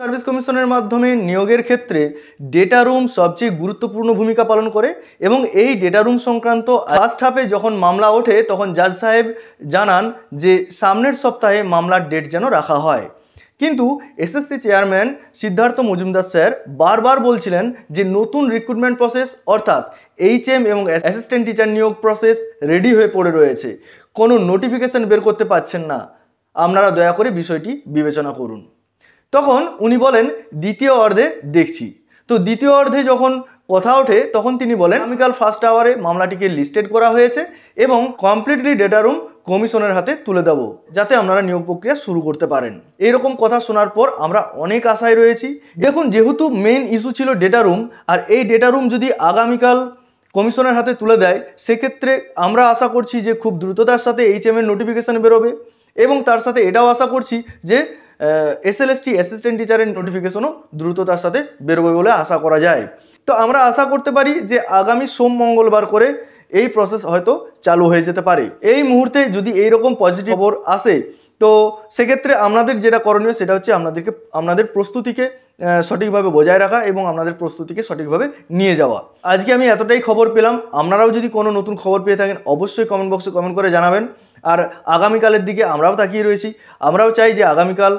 service কমিশনের মাধ্যমে নিয়োগের ক্ষেত্রে ডেটা রুম সবচেয়ে গুরুত্বপূর্ণ ভূমিকা পালন করে এবং এই ডেটা রুম সংক্রান্ত লাস্ট হাফে যখন মামলা ওঠে তখন জাজ সাহেব জানান যে সামনের সপ্তাহে মামলার ডেট যেন রাখা হয় কিন্তু SSC chairman Siddhartha Majumdar sir বারবার বলছিলেন যে নতুন রিক্রুটমেন্ট প্রসেস অর্থাৎ এইচএম এবং অ্যাসিস্ট্যান্ট টিচার নিয়োগ প্রসেস রেডি হয়ে পড়ে রয়েছে কোনো নোটিফিকেশন বের করতে পারছেন না আপনারা দয়া করে বিষয়টি বিবেচনা করুন তখন উনি বলেন দ্বিতীয় অর্ধে দেখছি তো দ্বিতীয় অর্ধে যখন কথা ওঠে তখন তিনি বলেন আগামীকাল ফার্স্ট আওয়ারে মামলাটিকে লিস্টেড করা হয়েছে এবং কমপ্লিটলি ডেটা রুম কমিশনের হাতে তুলে দেব যাতে আপনারা নিয়োগ প্রক্রিয়া শুরু করতে পারেন এরকম কথা শোনার পর আমরা অনেক আশায় রয়েছি দেখুন যেহেতু মেন ইস্যু ছিল ডেটা রুম আর এই ডেটা রুম যদি আগামীকাল কমিশনের হাতে তুলে দেয় সেক্ষেত্রে আমরা আশা করছি যে খুব দ্রুততার সাথে HM এইচএমের নোটিফিকেশান বেরোবে এবং তার সাথে এটাও আশা করছি যে এসএলএসটি অ্যাসিস্ট্যান্ট টিচারের নোটিফিকেশনও দ্রুততার সাথে বেরোবে বলে আশা করা যায় তো আমরা আশা করতে পারি যে আগামী সোম মঙ্গলবার করে এই প্রসেস হয়তো চালু হয়ে যেতে পারে এই মুহূর্তে যদি এই রকম পজিটিভ খবর আসে তো সেক্ষেত্রে আপনাদের যেটা করণীয় সেটা হচ্ছে আপনাদেরকে আপনাদের প্রস্তুতিকে সঠিকভাবে বজায় রাখা এবং আপনাদের প্রস্তুতিকে সঠিকভাবে নিয়ে যাওয়া আজকে আমি এতটাই খবর পেলাম আপনারাও যদি কোনো নতুন খবর পেয়ে থাকেন অবশ্যই কমেন্ট বক্সে কমেন্ট করে জানাবেন আর আগামীকালের দিকে আমরাও তাকিয়ে রয়েছি আমরাও চাই যে আগামীকাল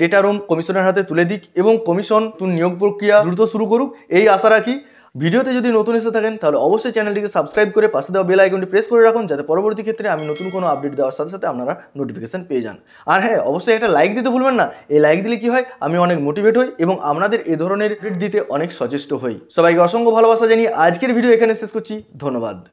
ডেটা রুম কমিশনের হাতে তুলে দিক এবং কমিশন নিয়োগ প্রক্রিয়া দ্রুত শুরু করুক এই আশা রাখি ভিডিওতে যদি নতুন এসে থাকেন তাহলে অবশ্যই চ্যানেলটিকে সাবস্ক্রাইব করে পাশে দেওয়া বেল আইকনটি প্রেস করে রাখুন যাতে পরবর্তী ক্ষেত্রে আমি নতুন কোনো আপডেট দেওয়ার সাথে সাথে আপনারা নোটিফিকেশান পেয়ে যান আর হ্যাঁ অবশ্যই একটা লাইক দিতে ভুলবেন না এই লাইক দিলে কি হয় আমি অনেক মোটিভেট হই এবং আপনাদের এ ধরনের দিতে অনেক সচেষ্ট হই সবাইকে অসংখ্য ভালোবাসা জানিয়ে আজকের ভিডিও এখানে শেষ করছি ধন্যবাদ